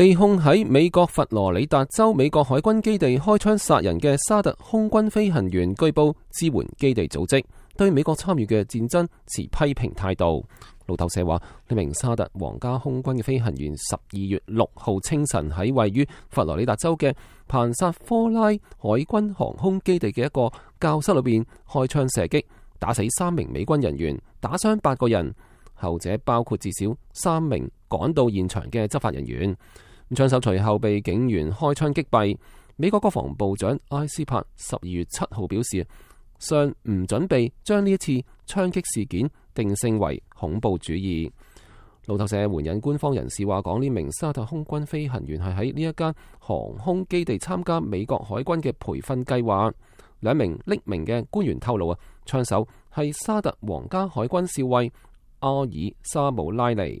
被控喺美国佛罗里达州美国海军基地开枪杀人嘅沙特空军飞行员，据报支援基地组织，对美国参与嘅战争持批评态度。路透社话，呢名沙特皇家空军嘅飞行员十二月六号清晨喺位于佛罗里达州嘅彭萨科拉海军航空基地嘅一个教室里边开枪射击，打死三名美军人员，打伤八个人，后者包括至少三名赶到现场嘅执法人员。枪手随后被警员开枪击毙。美国国防部长埃斯珀十二月七号表示，尚唔准备将呢一次枪击事件定性为恐怖主义。路透社援引官方人士话讲，呢名沙特空军飞行员系喺呢一间航空基地参加美国海军嘅培训计划。两名匿名嘅官员透露啊，枪手系沙特皇家海军少尉阿尔沙姆拉尼。